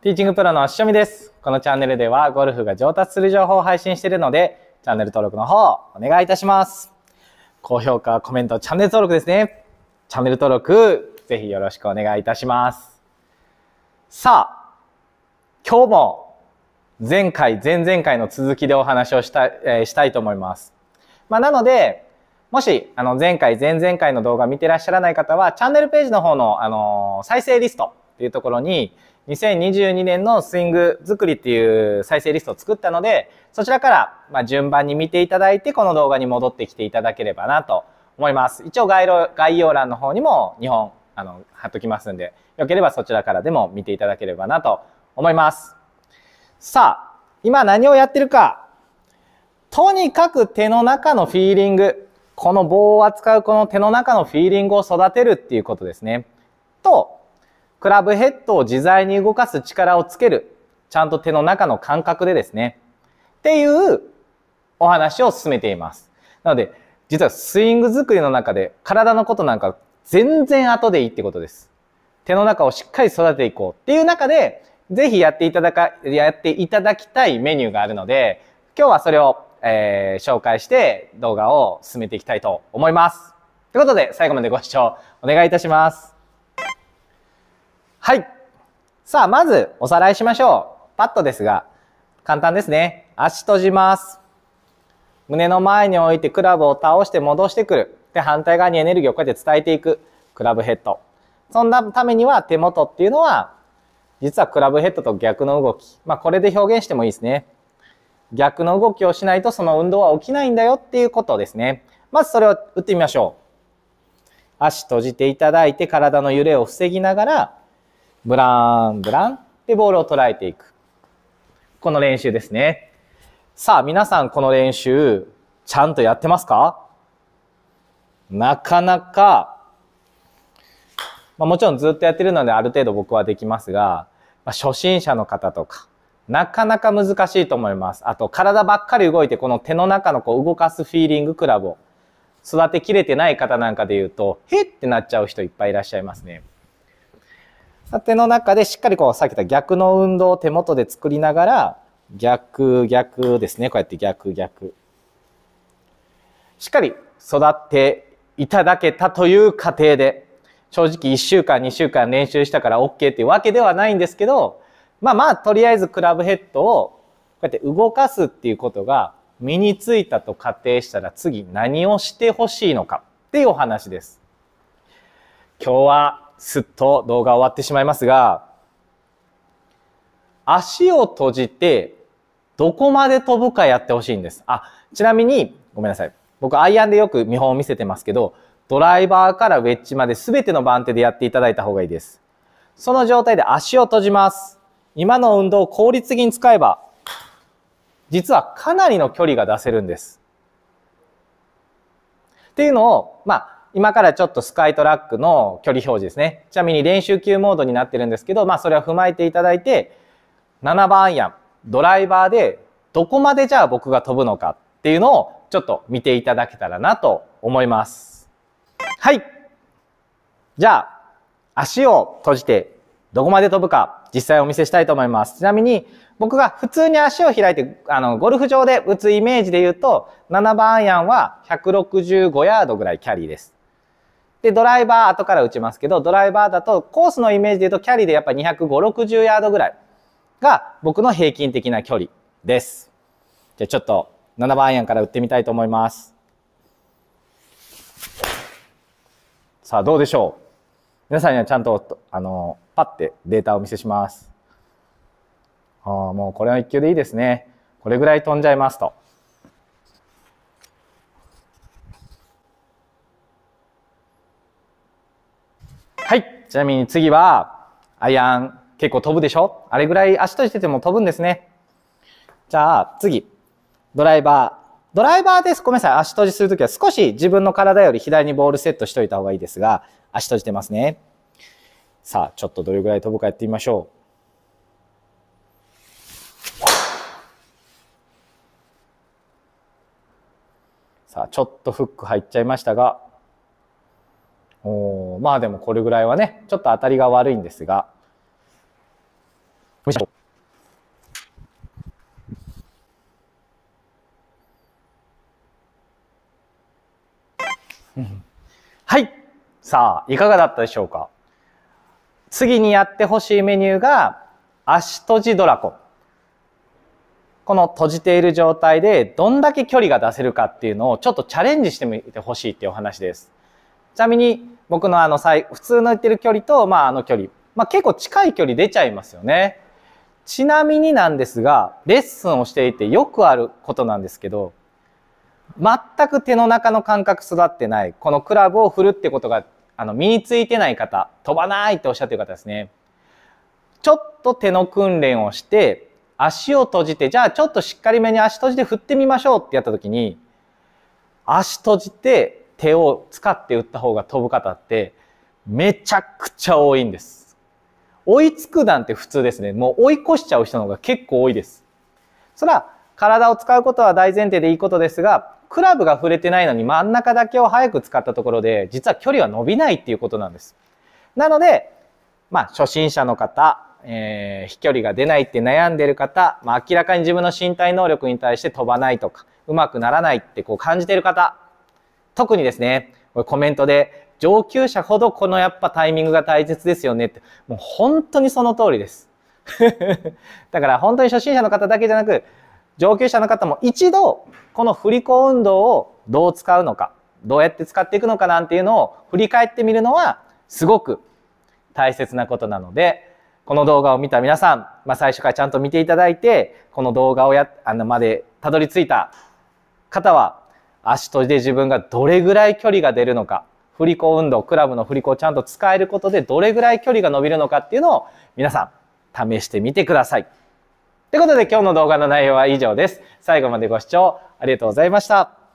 ティーチングプロのししょみです。このチャンネルではゴルフが上達する情報を配信しているので、チャンネル登録の方、お願いいたします。高評価、コメント、チャンネル登録ですね。チャンネル登録、ぜひよろしくお願いいたします。さあ、今日も前回、前々回の続きでお話をした,、えー、したいと思います。まあ、なので、もし、あの、前回、前々回の動画見てらっしゃらない方は、チャンネルページの方の、あのー、再生リストっていうところに、2022年のスイング作りっていう再生リストを作ったので、そちらから、ま順番に見ていただいて、この動画に戻ってきていただければなと思います。一応概要欄の方にも2本、あの、貼っときますんで、よければそちらからでも見ていただければなと思います。さあ、今何をやってるか。とにかく手の中のフィーリング。この棒を扱うこの手の中のフィーリングを育てるっていうことですね。と、クラブヘッドを自在に動かす力をつける。ちゃんと手の中の感覚でですね。っていうお話を進めています。なので、実はスイング作りの中で体のことなんか全然後でいいってことです。手の中をしっかり育てていこうっていう中で、ぜひやっていただか、やっていただきたいメニューがあるので、今日はそれを、えー、紹介して動画を進めていきたいと思います。ということで、最後までご視聴お願いいたします。はい。さあ、まずおさらいしましょう。パッドですが、簡単ですね。足閉じます。胸の前に置いてクラブを倒して戻してくる。で、反対側にエネルギーをこうやって伝えていく。クラブヘッド。そんなためには手元っていうのは、実はクラブヘッドと逆の動き。まあ、これで表現してもいいですね。逆の動きをしないとその運動は起きないんだよっていうことですね。まずそれを打ってみましょう。足閉じていただいて体の揺れを防ぎながらブランブランってボールを捉えていく。この練習ですね。さあ、皆さんこの練習、ちゃんとやってますかなかなか、まあ、もちろんずっとやってるのである程度僕はできますが、まあ、初心者の方とか、なかなか難しいと思います。あと、体ばっかり動いて、この手の中のこう動かすフィーリングクラブを育てきれてない方なんかで言うと、へってなっちゃう人いっぱいいらっしゃいますね。縦の中でしっかりこう、さっき言った逆の運動を手元で作りながら、逆、逆ですね。こうやって逆、逆。しっかり育っていただけたという過程で、正直1週間、2週間練習したから OK っていうわけではないんですけど、まあまあ、とりあえずクラブヘッドをこうやって動かすっていうことが身についたと仮定したら次何をしてほしいのかっていうお話です。今日はすっと動画終わってしまいますが、足を閉じて、どこまで飛ぶかやってほしいんです。あ、ちなみに、ごめんなさい。僕、アイアンでよく見本を見せてますけど、ドライバーからウェッジまで全ての番手でやっていただいた方がいいです。その状態で足を閉じます。今の運動を効率的に使えば、実はかなりの距離が出せるんです。っていうのを、まあ、今からちょっとスカイトラックの距離表示ですね。ちなみに練習級モードになってるんですけど、まあそれは踏まえていただいて、7番アイアン、ドライバーでどこまでじゃあ僕が飛ぶのかっていうのをちょっと見ていただけたらなと思います。はい。じゃあ、足を閉じてどこまで飛ぶか実際お見せしたいと思います。ちなみに僕が普通に足を開いて、あの、ゴルフ場で打つイメージで言うと、7番アイアンは165ヤードぐらいキャリーです。で、ドライバー、後から打ちますけど、ドライバーだと、コースのイメージで言うと、キャリでやっぱ250、60ヤードぐらいが僕の平均的な距離です。じゃあちょっと7番アイアンから打ってみたいと思います。さあ、どうでしょう皆さんにはちゃんと、あの、パッてデータをお見せします。ああ、もうこれは一球でいいですね。これぐらい飛んじゃいますと。はい。ちなみに次は、アイアン、結構飛ぶでしょあれぐらい足閉じてても飛ぶんですね。じゃあ、次。ドライバー。ドライバーです。ごめんなさい。足閉じするときは少し自分の体より左にボールセットしといた方がいいですが、足閉じてますね。さあ、ちょっとどれぐらい飛ぶかやってみましょう。さあ、ちょっとフック入っちゃいましたが、まあでもこれぐらいはねちょっと当たりが悪いんですがはいさあいかがだったでしょうか次にやってほしいメニューが足閉じドラコこの閉じている状態でどんだけ距離が出せるかっていうのをちょっとチャレンジしてみてほしいっていうお話ですちなみに僕のあの最普通の言ってる距離と、まあ、あの距離、まあ、結構近い距離出ちゃいますよね。ちなみになんですがレッスンをしていてよくあることなんですけど全く手の中の感覚育ってないこのクラブを振るってことがあの身についてない方飛ばないっておっしゃってる方ですね。ちょっと手の訓練をして足を閉じてじゃあちょっとしっかりめに足閉じて振ってみましょうってやった時に足閉じて手を使って打った方が飛ぶ方ってめちゃくちゃ多いんです。追いつくなんて普通ですね。もう追い越しちゃう人の方が結構多いです。それは体を使うことは大前提でいいことですが、クラブが触れてないのに真ん中だけを早く使ったところで、実は距離は伸びないっていうことなんです。なので、まあ、初心者の方、えー、飛距離が出ないって悩んでる方、まあ、明らかに自分の身体能力に対して飛ばないとか、うまくならないってこう感じてる方、特にですね、コメントで、上級者ほどこのやっぱタイミングが大切ですよねって、もう本当にその通りです。だから本当に初心者の方だけじゃなく、上級者の方も一度、この振り子運動をどう使うのか、どうやって使っていくのかなんていうのを振り返ってみるのは、すごく大切なことなので、この動画を見た皆さん、まあ、最初からちゃんと見ていただいて、この動画をや、あの、までたどり着いた方は、足とで自分がどれぐらい距離が出るのか、振り子運動、クラブの振り子をちゃんと使えることでどれぐらい距離が伸びるのかっていうのを皆さん試してみてください。ということで今日の動画の内容は以上です。最後までご視聴ありがとうございました。